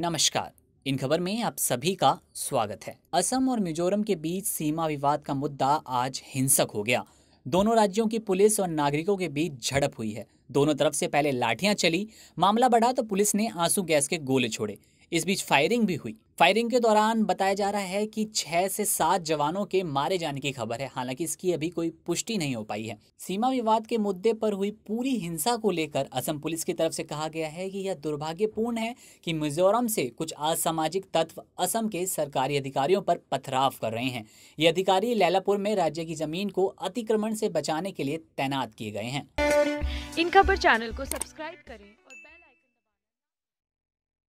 नमस्कार इन खबर में आप सभी का स्वागत है असम और मिजोरम के बीच सीमा विवाद का मुद्दा आज हिंसक हो गया दोनों राज्यों की पुलिस और नागरिकों के बीच झड़प हुई है दोनों तरफ से पहले लाठियां चली मामला बढ़ा तो पुलिस ने आंसू गैस के गोले छोड़े इस बीच फायरिंग भी हुई फायरिंग के दौरान बताया जा रहा है कि छह से सात जवानों के मारे जाने की खबर है हालांकि इसकी अभी कोई पुष्टि नहीं हो पाई है सीमा विवाद के मुद्दे पर हुई पूरी हिंसा को लेकर असम पुलिस की तरफ से कहा गया है कि यह दुर्भाग्यपूर्ण है कि मिजोरम से कुछ असामाजिक तत्व असम के सरकारी अधिकारियों पर पथराव कर रहे हैं ये अधिकारी लैलापुर में राज्य की जमीन को अतिक्रमण से बचाने के लिए तैनात किए गए हैं इन खबर चैनल को सब्सक्राइब करें